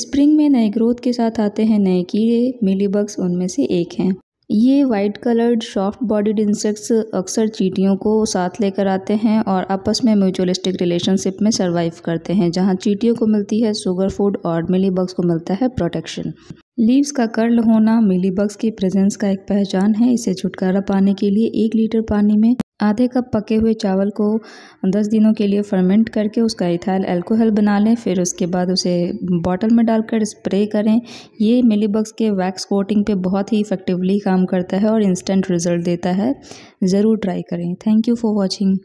spring में नए growth के साथ आते हैं नए कीड़े मिलीबग्स उनमें से एक हैं ये white coloured soft bodied insects अक्सर चीटियों को साथ लेकर आते हैं और आपस में म्यूचुअलिस्टिक रिलेशनशिप में सर्वाइव करते हैं जहाँ चीटियों को मिलती है सुगर फूड और मिलीबग्स को मिलता है प्रोटेक्शन लीव्स का कर्ल होना मिलीबग्स की प्रेजेंस का एक पहचान है इसे छुटकारा पाने के लिए एक लीटर पानी में आधे कप पके हुए चावल को 10 दिनों के लिए फर्मेंट करके उसका इथाइल अल्कोहल बना लें फिर उसके बाद उसे बॉटल में डालकर स्प्रे करें ये मिलीबग्स के वैक्स कोटिंग पे बहुत ही इफ़ेक्टिवली काम करता है और इंस्टेंट रिजल्ट देता है ज़रूर ट्राई करें थैंक यू फॉर वॉचिंग